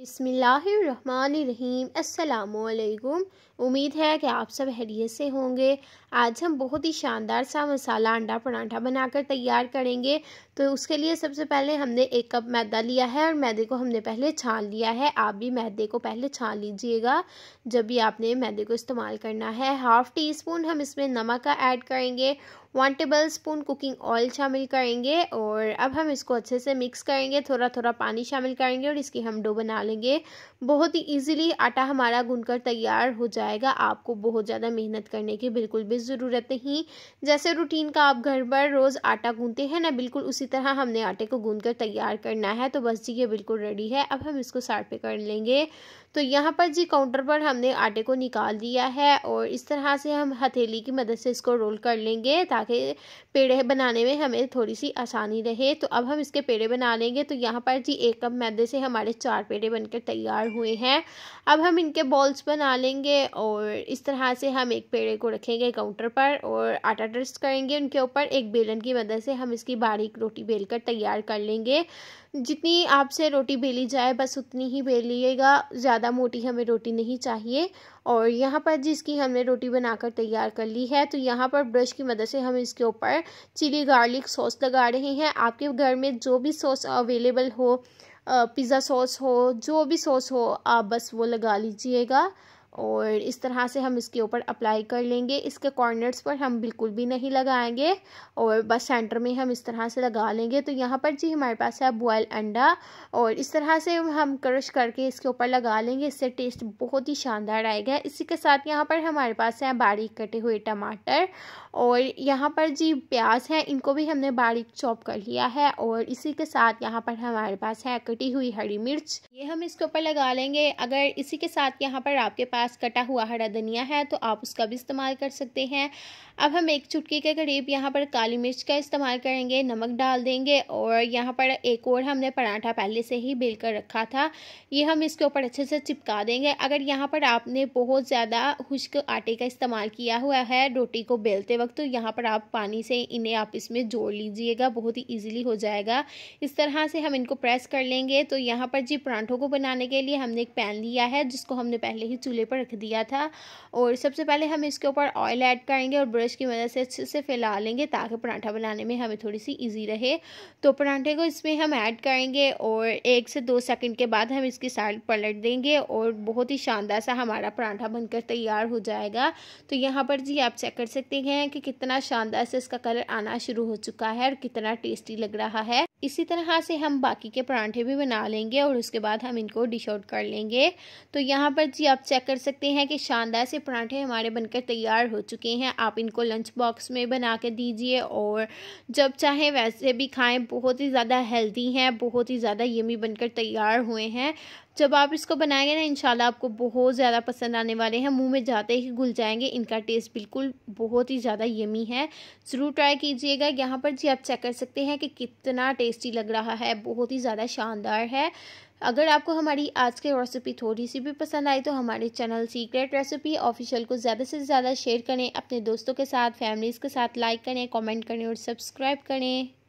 बिसमीम अल्लाम उम्मीद है कि आप सब हैरियत से होंगे आज हम बहुत ही शानदार सा मसाला अंडा पराठा बनाकर तैयार करेंगे तो उसके लिए सबसे पहले हमने एक कप मैदा लिया है और मैदे को हमने पहले छान लिया है आप भी मैदे को पहले छान लीजिएगा जब भी आपने मैदे को इस्तेमाल करना है हाफ़ टी स्पून हम इसमें नमक का ऐड करेंगे one tablespoon cooking oil शामिल करेंगे और अब हम इसको अच्छे से मिक्स करेंगे थोड़ा थोड़ा पानी शामिल करेंगे और इसकी हम डो बना लेंगे बहुत ही इजीली आटा हमारा गूंदकर तैयार हो जाएगा आपको बहुत ज़्यादा मेहनत करने की बिल्कुल भी ज़रूरत नहीं जैसे रूटीन का आप घर पर रोज़ आटा गूनते हैं ना बिल्कुल उसी तरह हमने आटे को गूंद कर तैयार करना है तो बस जी ये बिल्कुल रेडी है अब हम इसको साइड पे कर लेंगे तो यहाँ पर जी काउंटर पर हमने आटे को निकाल दिया है और इस तरह से हम हथेली की मदद से इसको रोल कर लेंगे ताकि पेड़े बनाने में हमें थोड़ी सी आसानी रहे तो अब हम इसके पेड़े बना लेंगे तो यहाँ पर जी एक कप मैदे से हमारे चार पेड़े बनकर तैयार हुए हैं अब हम इनके बॉल्स बना लेंगे और इस तरह से हम एक पेड़े को रखेंगे काउंटर पर और आटा टेस्ट करेंगे उनके ऊपर एक बेलन की मदद से हम इसकी बारीक रोटी बेल कर तैयार कर लेंगे जितनी आपसे रोटी बेली जाए बस उतनी ही बेलिएगा ज़्यादा मोटी हमें रोटी नहीं चाहिए और यहाँ पर जिसकी हमने रोटी बनाकर तैयार कर ली है तो यहाँ पर ब्रश की मदद से हम इसके ऊपर चिली गार्लिक सॉस लगा रहे हैं आपके घर में जो भी सॉस अवेलेबल हो पिज़्ज़ा सॉस हो जो भी सॉस हो आप बस वो लगा लीजिएगा और इस तरह से हम इसके ऊपर अप्लाई कर लेंगे इसके कॉर्नर्स पर हम बिल्कुल भी नहीं लगाएंगे और बस सेंटर में हम इस तरह से लगा लेंगे तो यहाँ पर जी हमारे पास है बॉयल अंडा और इस तरह से हम क्रश करके इसके ऊपर लगा लेंगे इससे टेस्ट बहुत ही शानदार आएगा इसी के साथ यहाँ पर हमारे पास है बारीक कटे हुए टमाटर और यहाँ पर जी प्याज है इनको भी हमने बारीक चॉप कर लिया है और इसी के साथ यहाँ पर हमारे पास है कटी हुई हरी मिर्च ये हम इसके ऊपर लगा लेंगे अगर इसी के साथ यहाँ पर आपके पास पास कटा हुआ हरा धनिया है तो आप उसका भी इस्तेमाल कर सकते हैं अब हम एक चुटकी के करीब यहाँ पर काली मिर्च का इस्तेमाल करेंगे नमक डाल देंगे और यहाँ पर एक और हमने पराठा पहले से ही बेल कर रखा था ये हम इसके ऊपर अच्छे से चिपका देंगे अगर यहाँ पर आपने बहुत ज़्यादा खुश्क आटे का इस्तेमाल किया हुआ है रोटी को बेलते वक्त तो यहाँ पर आप पानी से इन्हें आप इसमें जोड़ लीजिएगा बहुत ही ईजिली हो जाएगा इस तरह से हम इनको प्रेस कर लेंगे तो यहाँ पर जी परांठों को बनाने के लिए हमने एक पैन लिया है जिसको हमने पहले ही चूल्हे पर रख दिया था और सबसे पहले हम इसके ऊपर ऑयल ऐड करेंगे और ब्रश की मदद से अच्छे से फैला लेंगे ताकि पराठा बनाने में हमें थोड़ी सी ईजी रहे तो पराठे को इसमें हम ऐड करेंगे और एक से दो सेकेंड के बाद हम इसकी साइड पलट देंगे और बहुत ही शानदार सा हमारा पराठा बनकर तैयार हो जाएगा तो यहाँ पर जी आप चेक कर सकते हैं कि कितना शानदार से इसका कलर आना शुरू हो चुका है और कितना टेस्टी लग रहा है इसी तरह से हम बाकी के परांठे भी बना लेंगे और उसके बाद हम इनको डिश आउट कर लेंगे तो यहाँ पर जी आप चेक कर सकते हैं कि शानदार से पराठे हमारे बनकर तैयार हो चुके हैं आप इनको लंच बॉक्स में बना के दीजिए और जब चाहे वैसे भी खाएं बहुत ही ज़्यादा हेल्दी हैं बहुत ही ज़्यादा यमी बनकर तैयार हुए हैं जब आप इसको बनाएंगे ना इंशाल्लाह आपको बहुत ज़्यादा पसंद आने वाले हैं मुंह में जाते ही घुल जाएंगे इनका टेस्ट बिल्कुल बहुत ही ज़्यादा यमी है ज़रूर ट्राई कीजिएगा यहाँ पर जी आप चेक कर सकते हैं कि कितना टेस्टी लग रहा है बहुत ही ज़्यादा शानदार है अगर आपको हमारी आज की रेसिपी थोड़ी सी भी पसंद आई तो हमारे चैनल सीक्रेट रेसिपी ऑफिशियल को ज़्यादा से ज़्यादा शेयर करें अपने दोस्तों के साथ फैमिलीज़ के साथ लाइक करें कमेंट करें और सब्सक्राइब करें